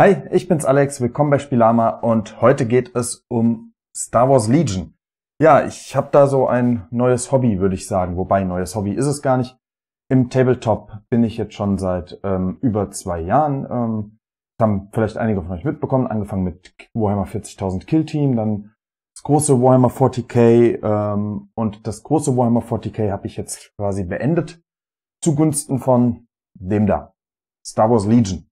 Hi, ich bin's Alex, willkommen bei Spielama und heute geht es um Star Wars Legion. Ja, ich habe da so ein neues Hobby, würde ich sagen, wobei neues Hobby ist es gar nicht. Im Tabletop bin ich jetzt schon seit ähm, über zwei Jahren. Ähm, haben vielleicht einige von euch mitbekommen, angefangen mit Warhammer 40.000 Kill Team, dann das große Warhammer 40k ähm, und das große Warhammer 40k habe ich jetzt quasi beendet zugunsten von dem da, Star Wars Legion.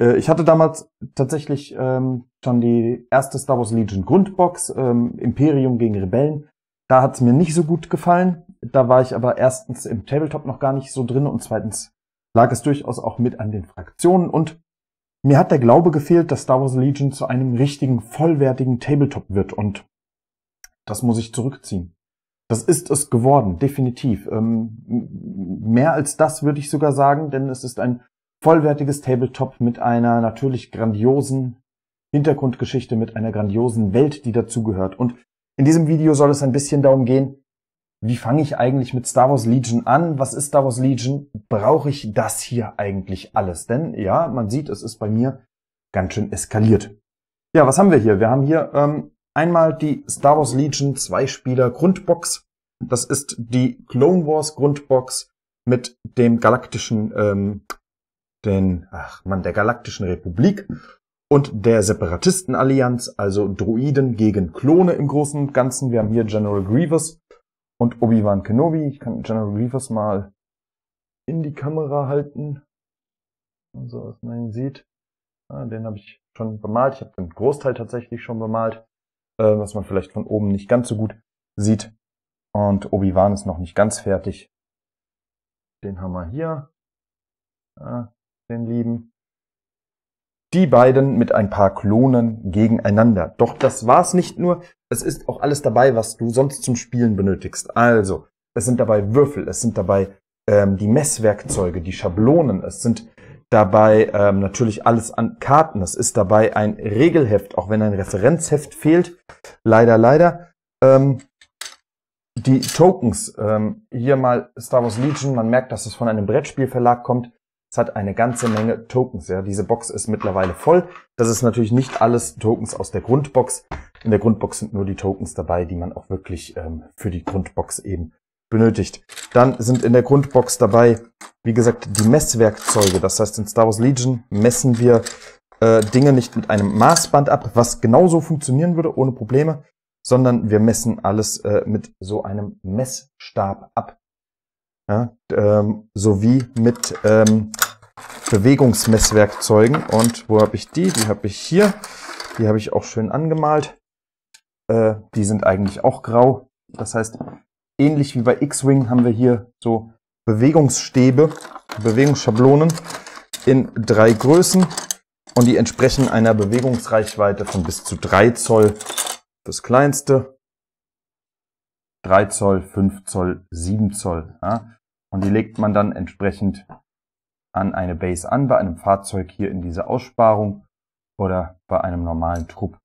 Äh, ich hatte damals tatsächlich ähm, schon die erste Star Wars Legion Grundbox, ähm, Imperium gegen Rebellen. Da hat es mir nicht so gut gefallen. Da war ich aber erstens im Tabletop noch gar nicht so drin und zweitens lag es durchaus auch mit an den Fraktionen und mir hat der Glaube gefehlt, dass Star Wars Legion zu einem richtigen, vollwertigen Tabletop wird und das muss ich zurückziehen. Das ist es geworden, definitiv. Ähm, mehr als das würde ich sogar sagen, denn es ist ein vollwertiges Tabletop mit einer natürlich grandiosen Hintergrundgeschichte, mit einer grandiosen Welt, die dazugehört. Und in diesem Video soll es ein bisschen darum gehen, wie fange ich eigentlich mit Star Wars Legion an? Was ist Star Wars Legion? Brauche ich das hier eigentlich alles? Denn ja, man sieht, es ist bei mir ganz schön eskaliert. Ja, was haben wir hier? Wir haben hier ähm, einmal die Star Wars Legion Zwei-Spieler Grundbox. Das ist die Clone Wars Grundbox mit dem galaktischen ähm, den, ach man, der Galaktischen Republik und der Separatistenallianz, also Druiden gegen Klone im Großen und Ganzen. Wir haben hier General Grievous und Obi-Wan Kenobi. Ich kann General Grievous mal in die Kamera halten, so dass man ihn sieht. Ah, den habe ich schon bemalt. Ich habe den Großteil tatsächlich schon bemalt, äh, was man vielleicht von oben nicht ganz so gut sieht. Und Obi-Wan ist noch nicht ganz fertig. Den haben wir hier. Ah, den Lieben. Die beiden mit ein paar Klonen gegeneinander. Doch das war's nicht nur. Es ist auch alles dabei, was du sonst zum Spielen benötigst. Also, es sind dabei Würfel, es sind dabei ähm, die Messwerkzeuge, die Schablonen, es sind dabei ähm, natürlich alles an Karten, es ist dabei ein Regelheft, auch wenn ein Referenzheft fehlt. Leider, leider. Ähm, die Tokens, ähm, hier mal Star Wars Legion, man merkt, dass es von einem Brettspielverlag kommt. Es hat eine ganze Menge Tokens. Ja, diese Box ist mittlerweile voll. Das ist natürlich nicht alles Tokens aus der Grundbox. In der Grundbox sind nur die Tokens dabei, die man auch wirklich ähm, für die Grundbox eben benötigt. Dann sind in der Grundbox dabei, wie gesagt, die Messwerkzeuge. Das heißt, in Star Wars Legion messen wir äh, Dinge nicht mit einem Maßband ab, was genauso funktionieren würde, ohne Probleme, sondern wir messen alles äh, mit so einem Messstab ab ja, ähm, sowie mit ähm, Bewegungsmesswerkzeugen. Und wo habe ich die? Die habe ich hier. Die habe ich auch schön angemalt. Äh, die sind eigentlich auch grau. Das heißt, ähnlich wie bei X-Wing haben wir hier so Bewegungsstäbe, Bewegungsschablonen in drei Größen und die entsprechen einer Bewegungsreichweite von bis zu drei Zoll das kleinste 3 Zoll, 5 Zoll, 7 Zoll. Ja? Und die legt man dann entsprechend an eine Base an, bei einem Fahrzeug hier in diese Aussparung oder bei einem normalen Trupp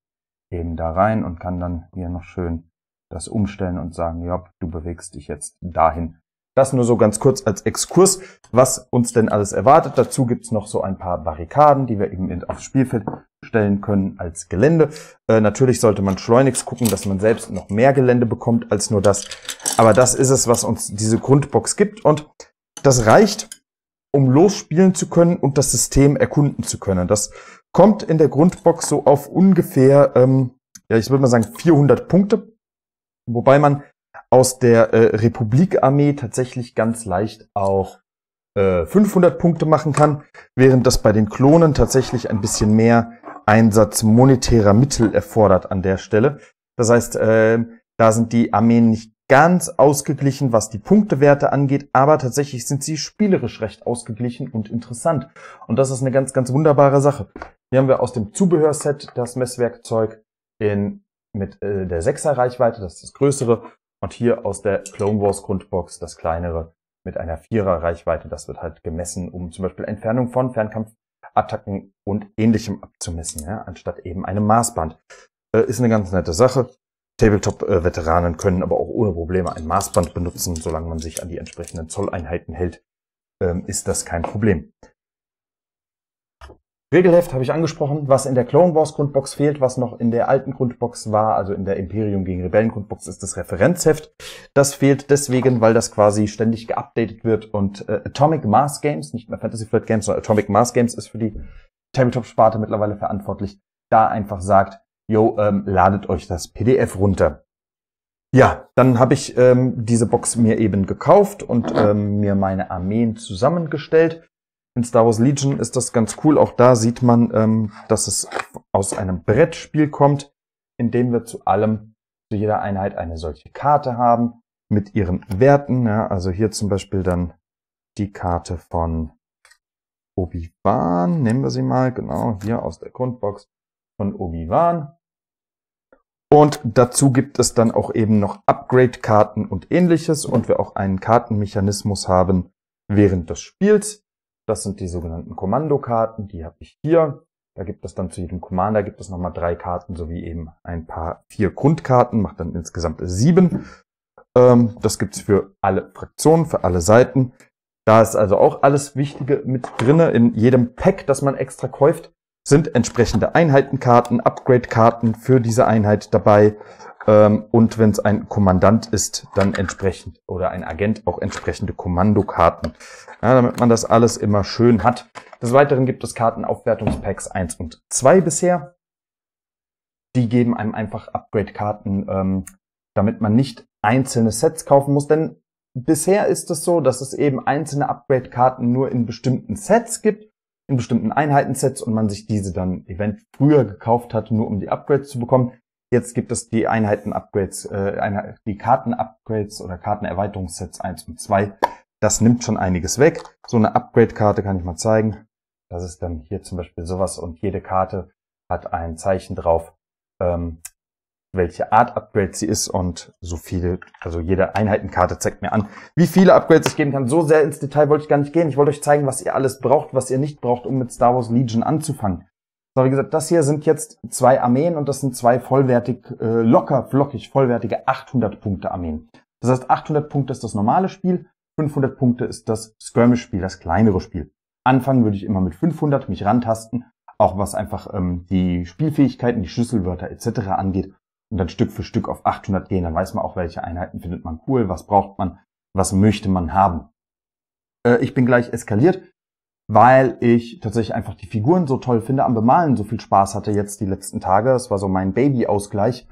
eben da rein und kann dann hier noch schön das umstellen und sagen, ja, du bewegst dich jetzt dahin. Das nur so ganz kurz als Exkurs, was uns denn alles erwartet. Dazu gibt's noch so ein paar Barrikaden, die wir eben aufs Spielfeld stellen können als Gelände. Äh, natürlich sollte man schleunigst gucken, dass man selbst noch mehr Gelände bekommt als nur das. Aber das ist es, was uns diese Grundbox gibt und das reicht, um losspielen zu können und das System erkunden zu können. Das kommt in der Grundbox so auf ungefähr, ähm, ja, ich würde mal sagen 400 Punkte, wobei man aus der äh, Republikarmee tatsächlich ganz leicht auch 500 äh, Punkte machen kann, während das bei den Klonen tatsächlich ein bisschen mehr Einsatz monetärer Mittel erfordert an der Stelle. Das heißt, ähm, da sind die Armeen nicht ganz ausgeglichen, was die Punktewerte angeht, aber tatsächlich sind sie spielerisch recht ausgeglichen und interessant. Und das ist eine ganz, ganz wunderbare Sache. Hier haben wir aus dem Zubehörset das Messwerkzeug in, mit äh, der 6er Reichweite, das ist das größere, und hier aus der Clone Wars Grundbox das kleinere mit einer 4er Reichweite. Das wird halt gemessen, um zum Beispiel Entfernung von Fernkampf Attacken und ähnlichem abzumessen, ja, anstatt eben einem Maßband. Äh, ist eine ganz nette Sache. Tabletop-Veteranen können aber auch ohne Probleme ein Maßband benutzen, solange man sich an die entsprechenden Zolleinheiten hält, ähm, ist das kein Problem. Regelheft habe ich angesprochen, was in der Clone Wars Grundbox fehlt, was noch in der alten Grundbox war, also in der Imperium gegen Rebellen Grundbox ist das Referenzheft. Das fehlt deswegen, weil das quasi ständig geupdatet wird und äh, Atomic Mars Games, nicht mehr Fantasy Flight Games, sondern Atomic Mars Games ist für die Tabletop-Sparte mittlerweile verantwortlich, da einfach sagt, yo, ähm, ladet euch das PDF runter. Ja, dann habe ich ähm, diese Box mir eben gekauft und ähm, mir meine Armeen zusammengestellt in Star Wars Legion ist das ganz cool. Auch da sieht man, ähm, dass es aus einem Brettspiel kommt, in dem wir zu allem, zu jeder Einheit eine solche Karte haben mit ihren Werten. Ja, also hier zum Beispiel dann die Karte von Obi-Wan. Nehmen wir sie mal, genau, hier aus der Grundbox von Obi-Wan. Und dazu gibt es dann auch eben noch Upgrade-Karten und ähnliches und wir auch einen Kartenmechanismus haben während des Spiels. Das sind die sogenannten Kommandokarten, die habe ich hier. Da gibt es dann zu jedem Commander gibt es nochmal drei Karten sowie eben ein paar vier Grundkarten, macht dann insgesamt sieben. Ähm, das gibt's für alle Fraktionen, für alle Seiten. Da ist also auch alles Wichtige mit drinne in jedem Pack, das man extra kauft sind entsprechende Einheitenkarten, Upgrade-Karten für diese Einheit dabei. Ähm, und wenn es ein Kommandant ist, dann entsprechend oder ein Agent auch entsprechende Kommandokarten, ja, damit man das alles immer schön hat. Des Weiteren gibt es Kartenaufwertungspacks 1 und 2 bisher. Die geben einem einfach Upgrade-Karten, ähm, damit man nicht einzelne Sets kaufen muss, denn bisher ist es so, dass es eben einzelne Upgrade-Karten nur in bestimmten Sets gibt in bestimmten Einheitensets und man sich diese dann event früher gekauft hat, nur um die Upgrades zu bekommen. Jetzt gibt es die Einheiten-Upgrades, äh, die Karten-Upgrades oder Kartenerweiterungssets 1 und 2. Das nimmt schon einiges weg. So eine Upgrade-Karte kann ich mal zeigen. Das ist dann hier zum Beispiel sowas und jede Karte hat ein Zeichen drauf, ähm, welche Art Upgrade sie ist und so viele, also jede Einheitenkarte zeigt mir an, wie viele Upgrades ich geben kann. So sehr ins Detail wollte ich gar nicht gehen. Ich wollte euch zeigen, was ihr alles braucht, was ihr nicht braucht, um mit Star Wars Legion anzufangen. So, wie gesagt, das hier sind jetzt zwei Armeen und das sind zwei vollwertig, äh, locker, flockig, vollwertige 800 Punkte Armeen. Das heißt, 800 Punkte ist das normale Spiel, 500 Punkte ist das Skirmish-Spiel, das kleinere Spiel. Anfangen würde ich immer mit 500, mich rantasten, auch was einfach ähm, die Spielfähigkeiten, die Schlüsselwörter etc. angeht und dann Stück für Stück auf 800 gehen. Dann weiß man auch, welche Einheiten findet man cool, was braucht man, was möchte man haben. Äh, ich bin gleich eskaliert, weil ich tatsächlich einfach die Figuren so toll finde, am Bemalen so viel Spaß hatte jetzt die letzten Tage. Das war so mein Baby-Ausgleich.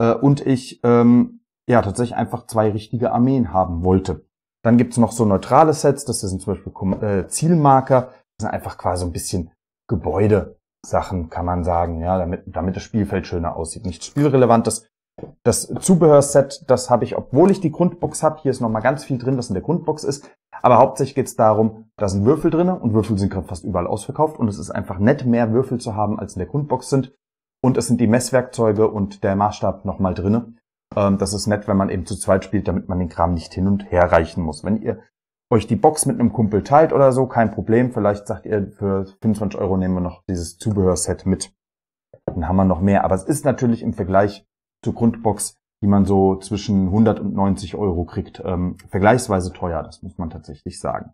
Äh, und ich ähm, ja tatsächlich einfach zwei richtige Armeen haben wollte. Dann gibt's noch so neutrale Sets, das sind zum Beispiel äh, Zielmarker, das sind einfach quasi so ein bisschen Gebäude, Sachen, kann man sagen, ja, damit, damit das Spielfeld schöner aussieht. Nichts spielrelevantes. Das, Zubehörset, das habe ich, obwohl ich die Grundbox habe. Hier ist nochmal ganz viel drin, was in der Grundbox ist. Aber hauptsächlich geht es darum, da sind Würfel drin und Würfel sind gerade fast überall ausverkauft. Und es ist einfach nett, mehr Würfel zu haben, als in der Grundbox sind. Und es sind die Messwerkzeuge und der Maßstab nochmal drinne. Ähm, das ist nett, wenn man eben zu zweit spielt, damit man den Kram nicht hin und her reichen muss. Wenn ihr euch die Box mit einem Kumpel teilt oder so, kein Problem. Vielleicht sagt ihr, für 25 Euro nehmen wir noch dieses Zubehörset mit. Dann haben wir noch mehr. Aber es ist natürlich im Vergleich zur Grundbox, die man so zwischen 100 und 90 Euro kriegt, ähm, vergleichsweise teuer. Das muss man tatsächlich sagen.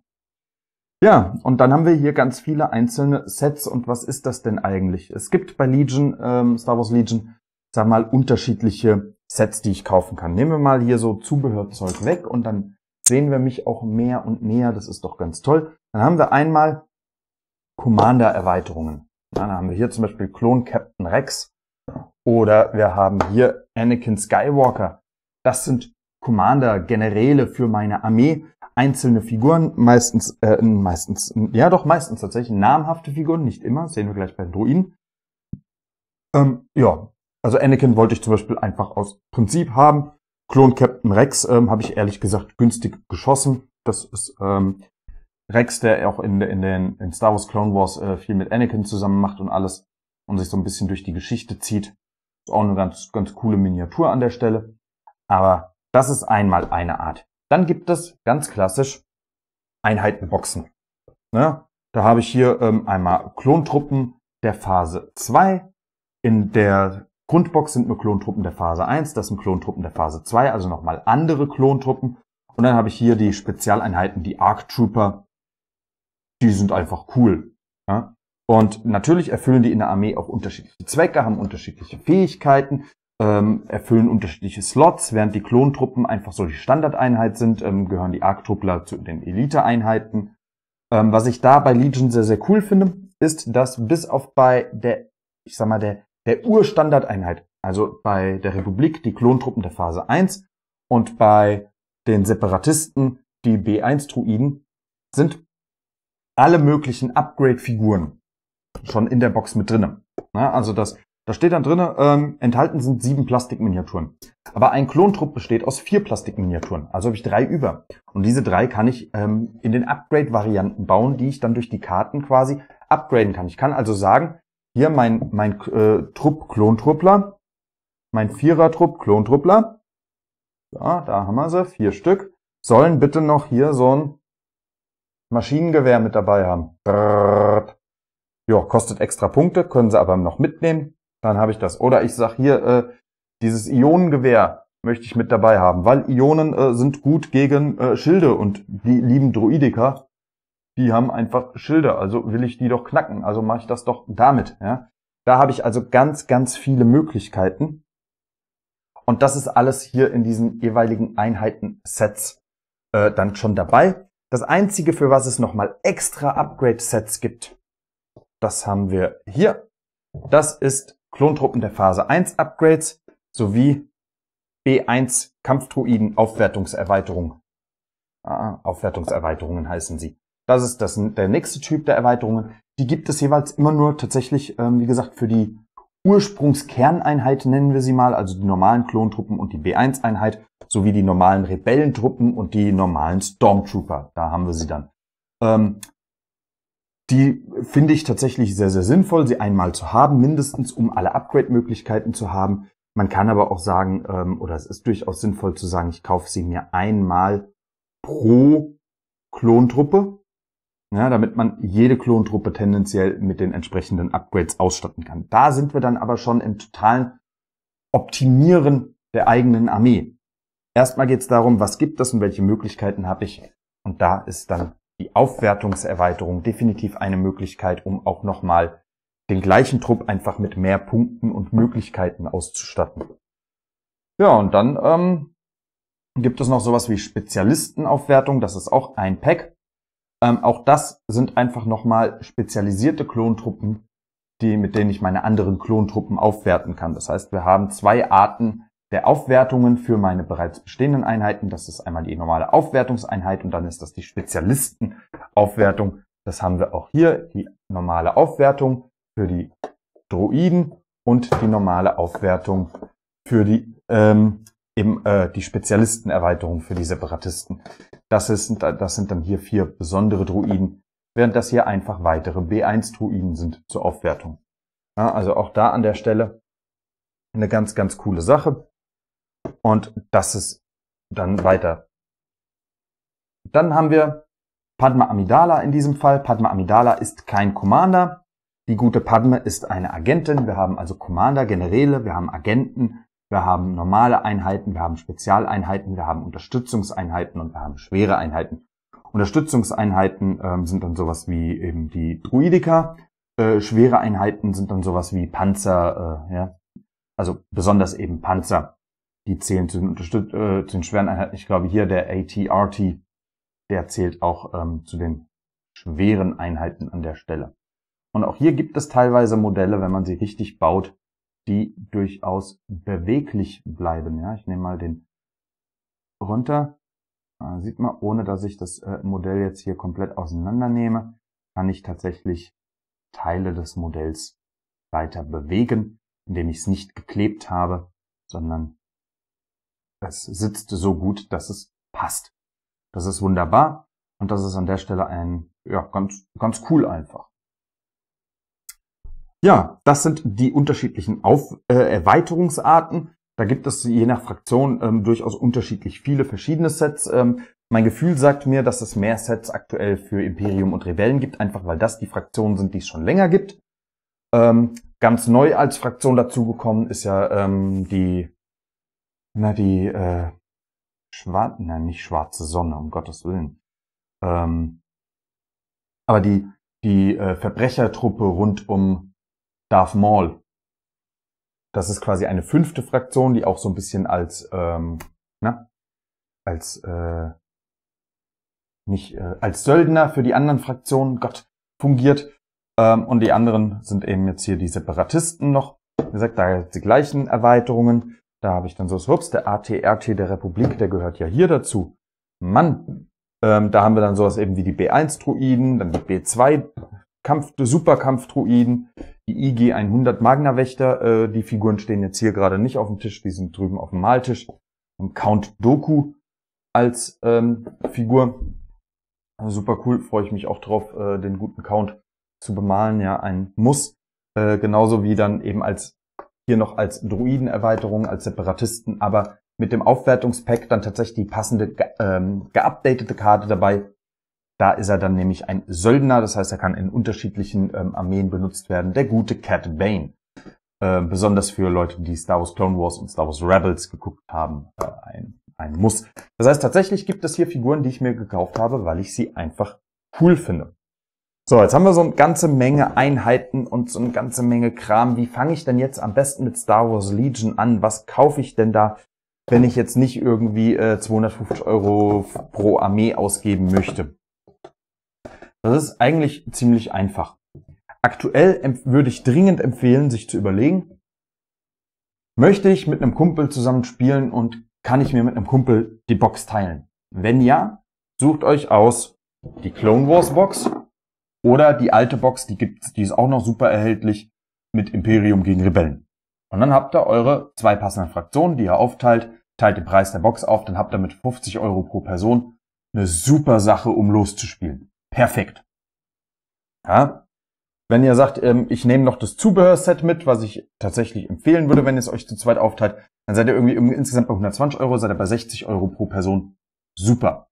Ja, und dann haben wir hier ganz viele einzelne Sets. Und was ist das denn eigentlich? Es gibt bei Legion, ähm, Star Wars Legion, sag mal, unterschiedliche Sets, die ich kaufen kann. Nehmen wir mal hier so Zubehörzeug weg und dann sehen wir mich auch mehr und näher. Das ist doch ganz toll. Dann haben wir einmal Commander-Erweiterungen. Dann haben wir hier zum Beispiel Klon Captain Rex oder wir haben hier Anakin Skywalker. Das sind Commander, Generäle für meine Armee, einzelne Figuren, meistens, äh, meistens, ja doch, meistens tatsächlich namhafte Figuren, nicht immer, sehen wir gleich bei den Druiden. Ähm, ja, also Anakin wollte ich zum Beispiel einfach aus Prinzip haben. Klon Captain Rex ähm, habe ich ehrlich gesagt günstig geschossen. Das ist ähm, Rex, der auch in, in den in Star Wars Clone Wars äh, viel mit Anakin zusammen macht und alles und sich so ein bisschen durch die Geschichte zieht. Ist auch eine ganz, ganz coole Miniatur an der Stelle. Aber das ist einmal eine Art. Dann gibt es ganz klassisch Einheitenboxen. Ja, ne? da habe ich hier ähm, einmal Klontruppen der Phase 2 in der Grundbox sind nur Klontruppen der Phase 1, das sind Klontruppen der Phase 2, also nochmal andere Klontruppen. Und dann habe ich hier die Spezialeinheiten, die Arc Trooper. Die sind einfach cool. Ja? Und natürlich erfüllen die in der Armee auch unterschiedliche Zwecke, haben unterschiedliche Fähigkeiten, ähm, erfüllen unterschiedliche Slots. Während die Klontruppen einfach so die Standardeinheit sind, ähm, gehören die Arc Truppler zu den Elite-Einheiten. Ähm, was ich da bei Legion sehr, sehr cool finde, ist, dass bis auf bei der, ich sag mal, der der Urstandardeinheit, also bei der Republik die Klontruppen der Phase 1 und bei den Separatisten die B1-Druiden, sind alle möglichen Upgrade-Figuren schon in der Box mit drinne. Ja, also das, da steht dann drinne, ähm, enthalten sind sieben Plastikminiaturen. Aber ein Klontrupp besteht aus vier Plastikminiaturen, also habe ich drei über. Und diese drei kann ich ähm, in den Upgrade-Varianten bauen, die ich dann durch die Karten quasi upgraden kann. Ich kann also sagen, hier mein, mein äh, Trupp Klontruppler, mein Vierer-Trupp Klontruppler, ja, da haben wir sie, vier Stück, sollen bitte noch hier so ein Maschinengewehr mit dabei haben. Brrrt. Ja, kostet extra Punkte, können sie aber noch mitnehmen, dann habe ich das. Oder ich sag hier, äh, dieses Ionengewehr möchte ich mit dabei haben, weil Ionen äh, sind gut gegen äh, Schilde und die lieben Druidiker die haben einfach Schilder, also will ich die doch knacken, also mache ich das doch damit. Ja? Da habe ich also ganz, ganz viele Möglichkeiten. Und das ist alles hier in diesen jeweiligen Einheiten-Sets äh, dann schon dabei. Das Einzige, für was es nochmal extra Upgrade-Sets gibt, das haben wir hier. Das ist Klontruppen der Phase 1 Upgrades sowie B1 Kampftruiden Aufwertungserweiterung. Ah, Aufwertungserweiterungen heißen sie. Das ist das, der nächste Typ der Erweiterungen. Die gibt es jeweils immer nur tatsächlich, ähm, wie gesagt, für die Ursprungskerneinheit nennen wir sie mal, also die normalen Klontruppen und die B1-Einheit, sowie die normalen Rebellentruppen und die normalen Stormtrooper. Da haben wir sie dann. Ähm, die finde ich tatsächlich sehr, sehr sinnvoll, sie einmal zu haben, mindestens um alle Upgrade-Möglichkeiten zu haben. Man kann aber auch sagen, ähm, oder es ist durchaus sinnvoll zu sagen, ich kaufe sie mir einmal pro Klontruppe ja, damit man jede Klontruppe tendenziell mit den entsprechenden Upgrades ausstatten kann. Da sind wir dann aber schon im totalen Optimieren der eigenen Armee. Erstmal geht es darum, was gibt es und welche Möglichkeiten habe ich. Und da ist dann die Aufwertungserweiterung definitiv eine Möglichkeit, um auch nochmal den gleichen Trupp einfach mit mehr Punkten und Möglichkeiten auszustatten. Ja, und dann ähm, gibt es noch sowas wie Spezialistenaufwertung. Das ist auch ein Pack. Ähm, auch das sind einfach nochmal spezialisierte Klontruppen, die, mit denen ich meine anderen Klontruppen aufwerten kann. Das heißt, wir haben zwei Arten der Aufwertungen für meine bereits bestehenden Einheiten. Das ist einmal die normale Aufwertungseinheit und dann ist das die Spezialistenaufwertung. Das haben wir auch hier, die normale Aufwertung für die Droiden und die normale Aufwertung für die ähm, eben äh, die Spezialistenerweiterung für die Separatisten. Das, ist, das sind dann hier vier besondere Druiden, während das hier einfach weitere B1-Druiden sind zur Aufwertung. Ja, also auch da an der Stelle eine ganz, ganz coole Sache. Und das ist dann weiter. Dann haben wir Padma Amidala in diesem Fall. Padma Amidala ist kein Commander. Die gute Padme ist eine Agentin. Wir haben also Commander, Generäle, wir haben Agenten, wir haben normale Einheiten, wir haben Spezialeinheiten, wir haben Unterstützungseinheiten und wir haben schwere Einheiten. Unterstützungseinheiten ähm, sind dann sowas wie eben die Druidika. Äh, schwere Einheiten sind dann sowas wie Panzer, äh, ja. Also besonders eben Panzer. Die zählen zu den, Unterstüt äh, zu den schweren Einheiten. Ich glaube hier der ATRT, der zählt auch ähm, zu den schweren Einheiten an der Stelle. Und auch hier gibt es teilweise Modelle, wenn man sie richtig baut, die durchaus beweglich bleiben. Ja, ich nehme mal den runter. Äh, sieht man, ohne dass ich das äh, Modell jetzt hier komplett auseinandernehme, kann ich tatsächlich Teile des Modells weiter bewegen, indem ich es nicht geklebt habe, sondern es sitzt so gut, dass es passt. Das ist wunderbar und das ist an der Stelle ein, ja, ganz, ganz cool einfach. Ja, das sind die unterschiedlichen Auf äh, Erweiterungsarten. Da gibt es je nach Fraktion ähm, durchaus unterschiedlich viele verschiedene Sets. Ähm, mein Gefühl sagt mir, dass es mehr Sets aktuell für Imperium und Rebellen gibt, einfach weil das die Fraktionen sind, die es schon länger gibt. Ähm, ganz neu als Fraktion dazugekommen ist ja ähm, die, na die, äh, schwarze, na nicht schwarze Sonne, um Gottes Willen. Ähm, aber die, die äh, Verbrechertruppe rund um Darth Maul. Das ist quasi eine fünfte Fraktion, die auch so ein bisschen als, ähm, na, als, äh, nicht, äh, als Söldner für die anderen Fraktionen, Gott, fungiert. Ähm, und die anderen sind eben jetzt hier die Separatisten noch. Wie gesagt, da die gleichen Erweiterungen. Da habe ich dann so, ups, der ATRT der Republik, der gehört ja hier dazu. Mann, ähm, da haben wir dann sowas eben wie die B1-Druiden, dann die B2-Kampf-Superkampf-Druiden, die IG 100 Magna Wächter. Äh, die Figuren stehen jetzt hier gerade nicht auf dem Tisch, die sind drüben auf dem Maltisch. Und Count Doku als ähm, Figur. Also super cool, freue ich mich auch drauf, äh, den guten Count zu bemalen. Ja, ein Muss. Äh, genauso wie dann eben als hier noch als Druidenerweiterung, als Separatisten, aber mit dem Aufwertungspack dann tatsächlich die passende, ge ähm, geupdatete Karte dabei, da ist er dann nämlich ein Söldner, das heißt, er kann in unterschiedlichen ähm, Armeen benutzt werden. Der gute Cat Bane. Äh, besonders für Leute, die Star Wars Clone Wars und Star Wars Rebels geguckt haben, äh, ein, ein Muss. Das heißt, tatsächlich gibt es hier Figuren, die ich mir gekauft habe, weil ich sie einfach cool finde. So, jetzt haben wir so eine ganze Menge Einheiten und so eine ganze Menge Kram. Wie fange ich denn jetzt am besten mit Star Wars Legion an? Was kaufe ich denn da, wenn ich jetzt nicht irgendwie äh, 250 Euro pro Armee ausgeben möchte? Das ist eigentlich ziemlich einfach. Aktuell würde ich dringend empfehlen, sich zu überlegen, möchte ich mit einem Kumpel zusammen spielen und kann ich mir mit einem Kumpel die Box teilen? Wenn ja, sucht euch aus die Clone Wars Box oder die alte Box, die gibt's, die ist auch noch super erhältlich mit Imperium gegen Rebellen. Und dann habt ihr eure zwei passenden Fraktionen, die ihr aufteilt, teilt den Preis der Box auf, dann habt ihr mit 50 Euro pro Person eine super Sache, um loszuspielen perfekt. Ja. Wenn ihr sagt, ähm, ich nehme noch das Zubehörset mit, was ich tatsächlich empfehlen würde, wenn ihr es euch zu zweit aufteilt, dann seid ihr irgendwie, irgendwie insgesamt bei 120 Euro, seid ihr bei 60 Euro pro Person. Super.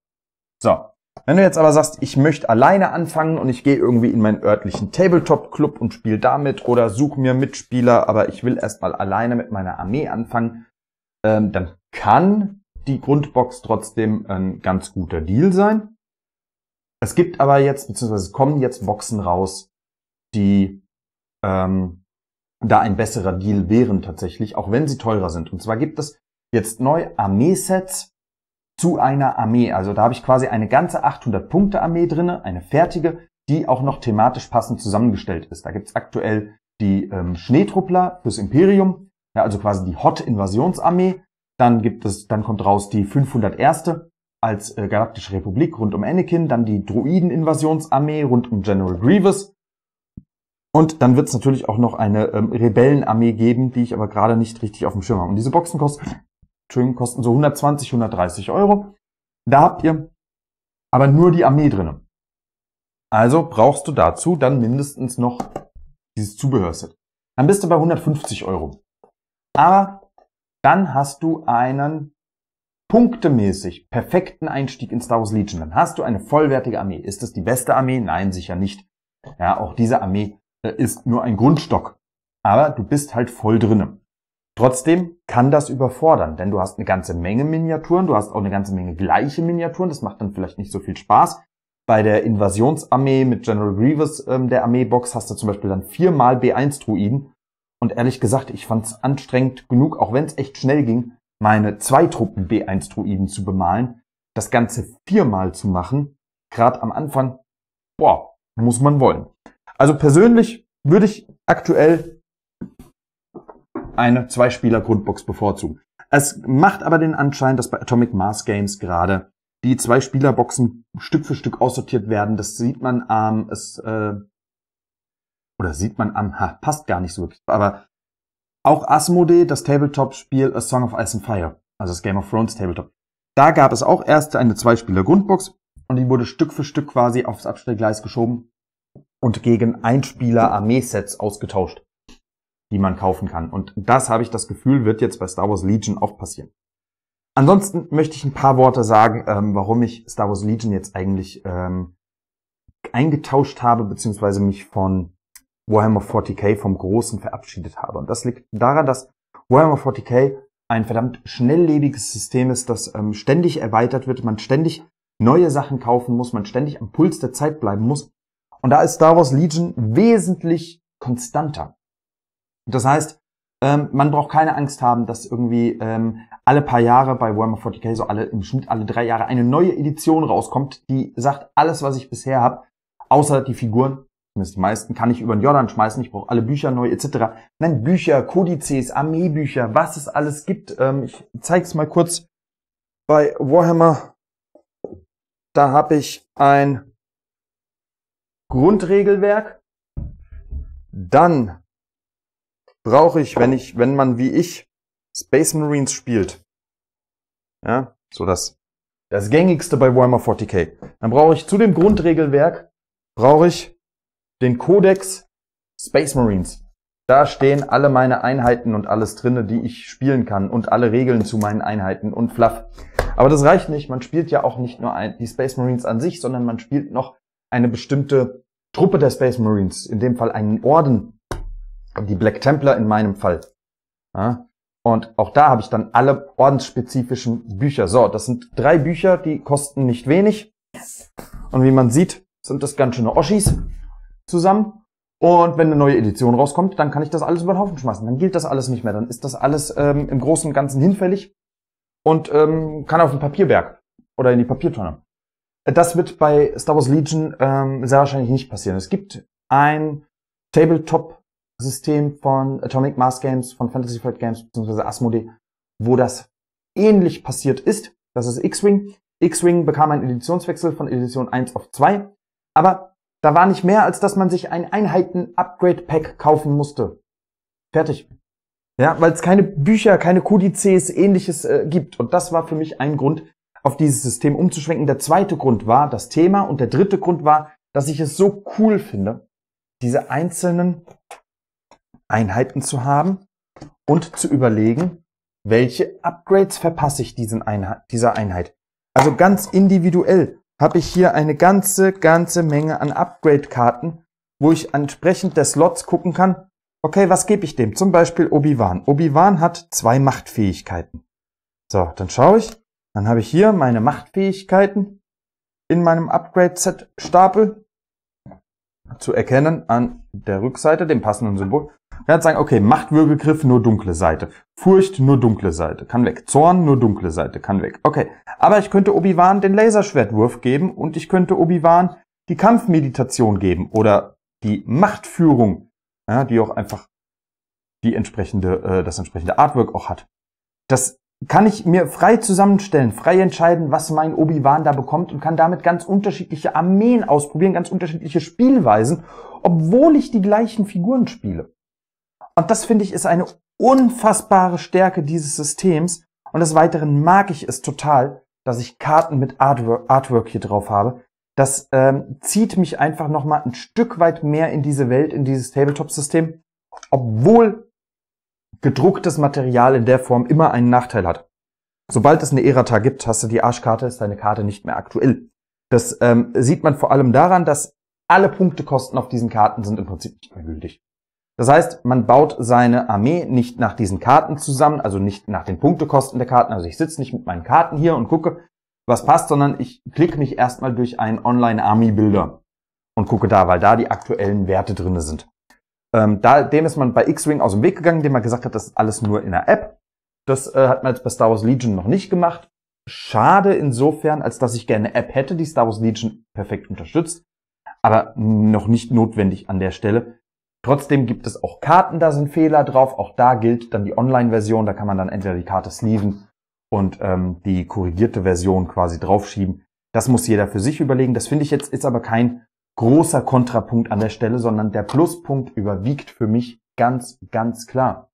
So. Wenn du jetzt aber sagst, ich möchte alleine anfangen und ich gehe irgendwie in meinen örtlichen Tabletop-Club und spiele damit oder suche mir Mitspieler, aber ich will erstmal alleine mit meiner Armee anfangen, ähm, dann kann die Grundbox trotzdem ein ganz guter Deal sein. Es gibt aber jetzt, beziehungsweise es kommen jetzt Boxen raus, die ähm, da ein besserer Deal wären tatsächlich, auch wenn sie teurer sind. Und zwar gibt es jetzt neu Armeesets zu einer Armee. Also da habe ich quasi eine ganze 800-Punkte-Armee drinne, eine fertige, die auch noch thematisch passend zusammengestellt ist. Da gibt es aktuell die ähm, Schneetruppler fürs Imperium, ja, also quasi die Hot-Invasionsarmee. Dann gibt es, dann kommt raus die 501 als äh, Galaktische Republik rund um Anakin, dann die Druiden-Invasionsarmee rund um General Grievous. Und dann wird es natürlich auch noch eine ähm, Rebellenarmee geben, die ich aber gerade nicht richtig auf dem Schirm habe. Und diese Boxen kosten, Entschuldigung, kosten so 120, 130 Euro. Da habt ihr aber nur die Armee drinne. Also brauchst du dazu dann mindestens noch dieses Zubehörset. Dann bist du bei 150 Euro. Aber dann hast du einen punktemäßig perfekten Einstieg in Star Wars Legion, dann hast du eine vollwertige Armee. Ist das die beste Armee? Nein, sicher nicht. Ja, auch diese Armee äh, ist nur ein Grundstock. Aber du bist halt voll drinnen. Trotzdem kann das überfordern, denn du hast eine ganze Menge Miniaturen, du hast auch eine ganze Menge gleiche Miniaturen, das macht dann vielleicht nicht so viel Spaß. Bei der Invasionsarmee mit General Grievous, ähm, der Armeebox, hast du zum Beispiel dann viermal B1-Druiden. Und ehrlich gesagt, ich fand es anstrengend genug, auch wenn es echt schnell ging, meine zwei Truppen B1-Druiden zu bemalen, das Ganze viermal zu machen, gerade am Anfang, boah, muss man wollen. Also persönlich würde ich aktuell eine Zwei-Spieler-Grundbox bevorzugen. Es macht aber den Anschein, dass bei Atomic Mass Games gerade die Zwei-Spieler-Boxen Stück für Stück aussortiert werden. Das sieht man am, ähm, es, äh, oder sieht man am, ha, passt gar nicht so wirklich, aber auch Asmodee, das Tabletop-Spiel A Song of Ice and Fire, also das Game of Thrones Tabletop. Da gab es auch erst eine Zwei-Spieler-Grundbox und die wurde Stück für Stück quasi aufs Abstellgleis geschoben und gegen Einspieler-Armee-Sets ausgetauscht, die man kaufen kann. Und das habe ich das Gefühl, wird jetzt bei Star Wars Legion auch passieren. Ansonsten möchte ich ein paar Worte sagen, ähm, warum ich Star Wars Legion jetzt eigentlich ähm, eingetauscht habe, beziehungsweise mich von Warhammer 40k vom Großen verabschiedet habe. Und das liegt daran, dass Warhammer 40k ein verdammt schnelllebiges System ist, das ähm, ständig erweitert wird, man ständig neue Sachen kaufen muss, man ständig am Puls der Zeit bleiben muss. Und da ist Star Wars Legion wesentlich konstanter. Das heißt, ähm, man braucht keine Angst haben, dass irgendwie ähm, alle paar Jahre bei Warhammer 40k, so alle im Schnitt alle drei Jahre, eine neue Edition rauskommt, die sagt, alles, was ich bisher habe, außer die Figuren, zumindest die meisten, kann ich über den Jordan schmeißen, ich brauche alle Bücher neu, etc. Nein, Bücher, Kodizes, Armeebücher, was es alles gibt. Ähm, ich zeige es mal kurz bei Warhammer. Da habe ich ein Grundregelwerk. Dann brauche ich, wenn ich, wenn man wie ich Space Marines spielt, ja, so das, das gängigste bei Warhammer 40k, dann brauche ich zu dem Grundregelwerk, brauche ich den Codex Space Marines. Da stehen alle meine Einheiten und alles drinne, die ich spielen kann und alle Regeln zu meinen Einheiten und Fluff. Aber das reicht nicht. Man spielt ja auch nicht nur ein, die Space Marines an sich, sondern man spielt noch eine bestimmte Truppe der Space Marines. In dem Fall einen Orden. Die Black Templar in meinem Fall. Ja? Und auch da habe ich dann alle ordensspezifischen Bücher. So, das sind drei Bücher, die kosten nicht wenig. Und wie man sieht, sind das ganz schöne Oschis zusammen. Und wenn eine neue Edition rauskommt, dann kann ich das alles über den Haufen schmeißen. Dann gilt das alles nicht mehr. Dann ist das alles ähm, im Großen und Ganzen hinfällig und ähm, kann auf den Papierberg oder in die Papiertonne. Das wird bei Star Wars Legion ähm, sehr wahrscheinlich nicht passieren. Es gibt ein Tabletop-System von Atomic Mass Games, von Fantasy Flight Games bzw. Asmodee, wo das ähnlich passiert ist. Das ist X-Wing. X-Wing bekam einen Editionswechsel von Edition 1 auf 2. Aber da war nicht mehr, als dass man sich ein Einheiten-Upgrade-Pack kaufen musste. Fertig. Ja, weil es keine Bücher, keine Kodizes, ähnliches äh, gibt. Und das war für mich ein Grund, auf dieses System umzuschwenken. Der zweite Grund war das Thema und der dritte Grund war, dass ich es so cool finde, diese einzelnen Einheiten zu haben und zu überlegen, welche Upgrades verpasse ich diesen Einheit, dieser Einheit. Also ganz individuell habe ich hier eine ganze, ganze Menge an Upgrade-Karten, wo ich entsprechend der Slots gucken kann, okay, was gebe ich dem? Zum Beispiel Obi-Wan. Obi-Wan hat zwei Machtfähigkeiten. So, dann schaue ich, dann habe ich hier meine Machtfähigkeiten in meinem Upgrade-Set-Stapel zu erkennen an der Rückseite, dem passenden Symbol. Man kann sagen, okay, Machtwürgegriff nur dunkle Seite, Furcht nur dunkle Seite, kann weg, Zorn nur dunkle Seite, kann weg. Okay, aber ich könnte Obi-Wan den Laserschwertwurf geben und ich könnte Obi-Wan die Kampfmeditation geben oder die Machtführung, ja, die auch einfach die entsprechende, äh, das entsprechende Artwork auch hat. Das kann ich mir frei zusammenstellen, frei entscheiden, was mein Obi-Wan da bekommt und kann damit ganz unterschiedliche Armeen ausprobieren, ganz unterschiedliche Spielweisen, obwohl ich die gleichen Figuren spiele. Und das finde ich ist eine unfassbare Stärke dieses Systems. Und des Weiteren mag ich es total, dass ich Karten mit Artwork, Artwork hier drauf habe. Das ähm, zieht mich einfach nochmal ein Stück weit mehr in diese Welt, in dieses Tabletop-System, obwohl gedrucktes Material in der Form immer einen Nachteil hat. Sobald es eine Erata gibt, hast du die Arschkarte, ist deine Karte nicht mehr aktuell. Das ähm, sieht man vor allem daran, dass alle Punktekosten auf diesen Karten sind im Prinzip nicht mehr gültig. Das heißt, man baut seine Armee nicht nach diesen Karten zusammen, also nicht nach den Punktekosten der Karten. Also ich sitze nicht mit meinen Karten hier und gucke, was passt, sondern ich klicke mich erstmal durch einen Online-Army-Builder und gucke da, weil da die aktuellen Werte drinne sind. Ähm, da, dem ist man bei X-Wing aus dem Weg gegangen, dem man gesagt hat, das ist alles nur in der App. Das äh, hat man jetzt bei Star Wars Legion noch nicht gemacht. Schade insofern, als dass ich gerne eine App hätte, die Star Wars Legion perfekt unterstützt, aber noch nicht notwendig an der Stelle, Trotzdem gibt es auch Karten, da sind Fehler drauf. Auch da gilt dann die Online-Version. Da kann man dann entweder die Karte sleeven und ähm, die korrigierte Version quasi draufschieben. Das muss jeder für sich überlegen. Das finde ich jetzt ist aber kein großer Kontrapunkt an der Stelle, sondern der Pluspunkt überwiegt für mich ganz, ganz klar.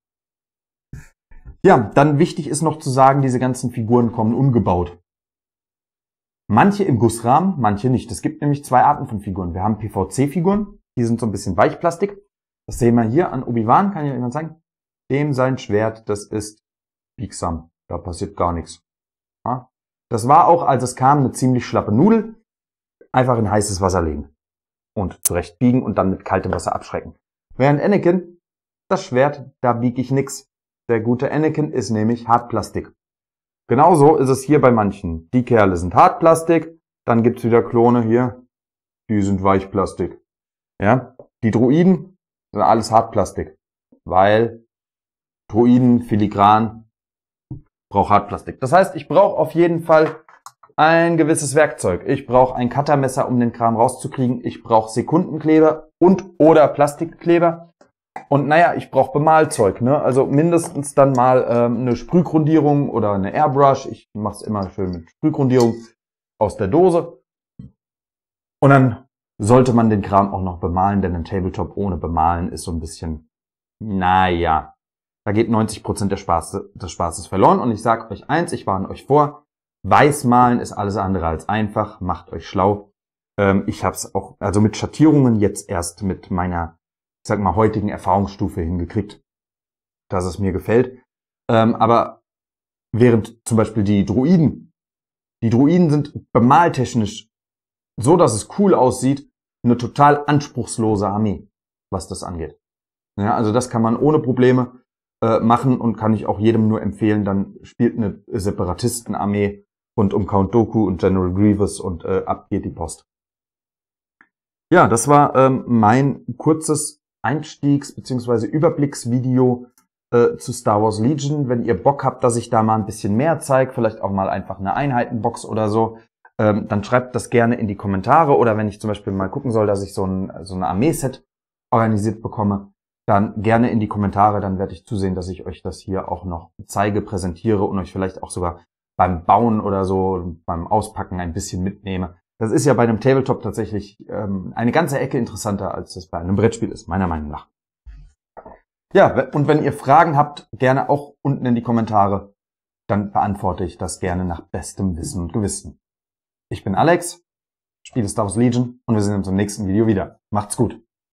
Ja, dann wichtig ist noch zu sagen, diese ganzen Figuren kommen ungebaut. Manche im Gussrahmen, manche nicht. Es gibt nämlich zwei Arten von Figuren. Wir haben PVC-Figuren, die sind so ein bisschen Weichplastik. Das sehen wir hier an Obi-Wan, kann ich jemand sagen, dem sein Schwert, das ist biegsam. Da passiert gar nichts. Ja? Das war auch, als es kam, eine ziemlich schlappe Nudel. Einfach in heißes Wasser legen. Und zurecht biegen und dann mit kaltem Wasser abschrecken. Während Anakin, das Schwert, da biege ich nix. Der gute Anakin ist nämlich Hartplastik. Genauso ist es hier bei manchen. Die Kerle sind Hartplastik, dann gibt's wieder Klone hier, die sind Weichplastik. Ja, die Druiden, sondern also alles Hartplastik. Weil Druiden, Filigran, braucht Hartplastik. Das heißt, ich brauche auf jeden Fall ein gewisses Werkzeug. Ich brauche ein Cuttermesser, um den Kram rauszukriegen. Ich brauche Sekundenkleber und oder Plastikkleber. Und naja, ich brauche Bemalzeug. Ne? Also mindestens dann mal ähm, eine Sprühgrundierung oder eine Airbrush. Ich mache es immer schön mit Sprühgrundierung aus der Dose. Und dann sollte man den Kram auch noch bemalen, denn ein Tabletop ohne Bemalen ist so ein bisschen, naja, da geht 90% Prozent des, Spaß, des Spaßes verloren. Und ich sage euch eins, ich warne euch vor, Weißmalen ist alles andere als einfach, macht euch schlau. Ähm, ich habe es auch, also mit Schattierungen jetzt erst mit meiner, ich sag mal, heutigen Erfahrungsstufe hingekriegt, dass es mir gefällt. Ähm, aber während zum Beispiel die Druiden, die Druiden sind bemaltechnisch so, dass es cool aussieht, eine total anspruchslose Armee, was das angeht. Ja, also das kann man ohne Probleme äh, machen und kann ich auch jedem nur empfehlen. Dann spielt eine Separatistenarmee rund um Count Doku und General Grievous und äh, ab geht die Post. Ja, das war ähm, mein kurzes Einstiegs- bzw. Überblicksvideo äh, zu Star Wars Legion. Wenn ihr Bock habt, dass ich da mal ein bisschen mehr zeige, vielleicht auch mal einfach eine Einheitenbox oder so, ähm, dann schreibt das gerne in die Kommentare oder wenn ich zum Beispiel mal gucken soll, dass ich so ein, so ein Armee-Set organisiert bekomme, dann gerne in die Kommentare, dann werde ich zusehen, dass ich euch das hier auch noch zeige, präsentiere und euch vielleicht auch sogar beim Bauen oder so, beim Auspacken ein bisschen mitnehme. Das ist ja bei einem Tabletop tatsächlich ähm, eine ganze Ecke interessanter, als das bei einem Brettspiel ist, meiner Meinung nach. Ja, und wenn ihr Fragen habt, gerne auch unten in die Kommentare, dann beantworte ich das gerne nach bestem Wissen und Gewissen. Ich bin Alex, spiele Star Wars Legion und wir sehen uns im nächsten Video wieder. Macht's gut!